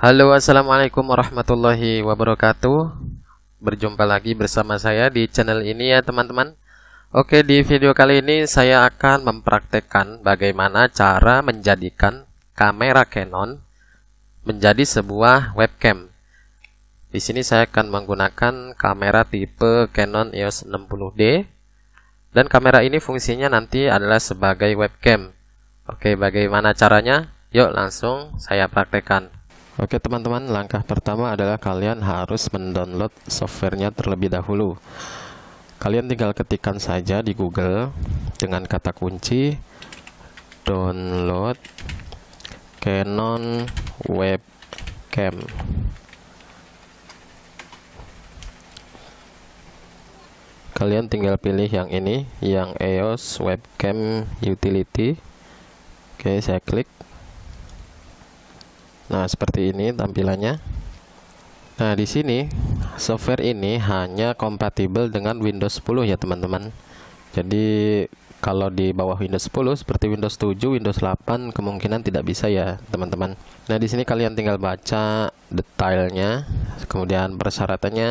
Halo assalamualaikum warahmatullahi wabarakatuh Berjumpa lagi bersama saya di channel ini ya teman-teman Oke di video kali ini saya akan mempraktekkan bagaimana cara menjadikan kamera Canon menjadi sebuah webcam Di sini saya akan menggunakan kamera tipe Canon EOS 60D dan kamera ini fungsinya nanti adalah sebagai webcam. Oke, bagaimana caranya? Yuk langsung saya praktekkan. Oke teman-teman, langkah pertama adalah kalian harus mendownload softwarenya terlebih dahulu. Kalian tinggal ketikkan saja di Google dengan kata kunci download Canon webcam. Kalian tinggal pilih yang ini, yang EOS webcam utility. Oke, saya klik. Nah, seperti ini tampilannya. Nah, di sini software ini hanya kompatibel dengan Windows 10 ya, teman-teman. Jadi, kalau di bawah Windows 10 seperti Windows 7, Windows 8 kemungkinan tidak bisa ya, teman-teman. Nah, di sini kalian tinggal baca detailnya, kemudian persyaratannya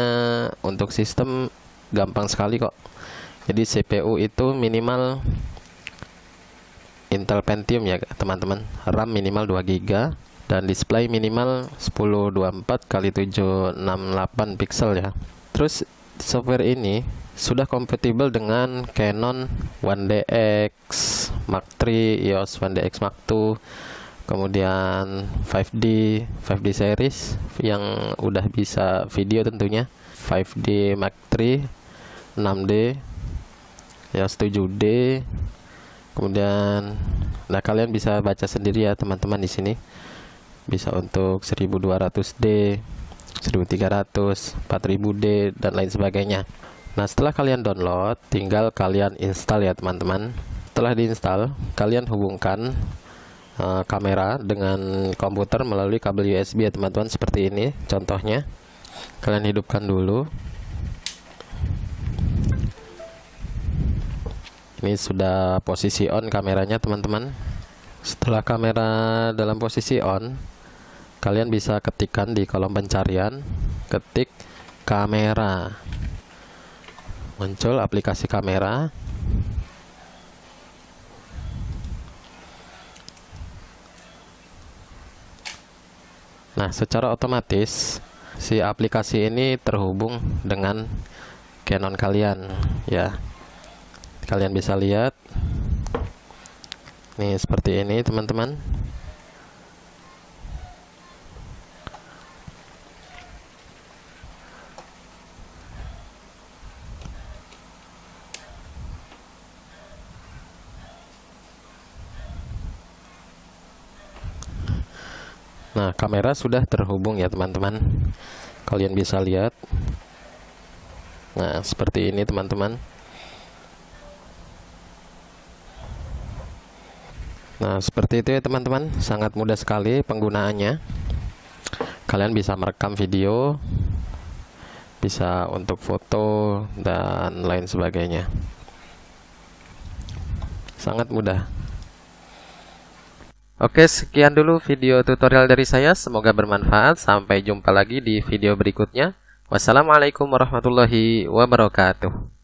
untuk sistem gampang sekali kok. Jadi, CPU itu minimal Intel Pentium ya, teman-teman. RAM minimal 2 GB dan display minimal 1024 kali 768 pixel ya terus software ini sudah kompatibel dengan Canon 1DX Mark III, EOS 1DX Mark II kemudian 5D 5D series yang udah bisa video tentunya 5D Mark III 6D EOS 7D kemudian nah kalian bisa baca sendiri ya teman-teman di sini bisa untuk 1200D 1300 4000D dan lain sebagainya nah setelah kalian download tinggal kalian install ya teman-teman setelah diinstal kalian hubungkan uh, kamera dengan komputer melalui kabel USB ya teman-teman seperti ini contohnya kalian hidupkan dulu ini sudah posisi on kameranya teman-teman setelah kamera dalam posisi on kalian bisa ketikkan di kolom pencarian ketik kamera muncul aplikasi kamera nah secara otomatis si aplikasi ini terhubung dengan Canon kalian ya kalian bisa lihat nih seperti ini teman-teman Nah, kamera sudah terhubung ya, teman-teman. Kalian bisa lihat. Nah, seperti ini, teman-teman. Nah, seperti itu ya, teman-teman. Sangat mudah sekali penggunaannya. Kalian bisa merekam video, bisa untuk foto, dan lain sebagainya. Sangat mudah. Oke, sekian dulu video tutorial dari saya. Semoga bermanfaat. Sampai jumpa lagi di video berikutnya. Wassalamualaikum warahmatullahi wabarakatuh.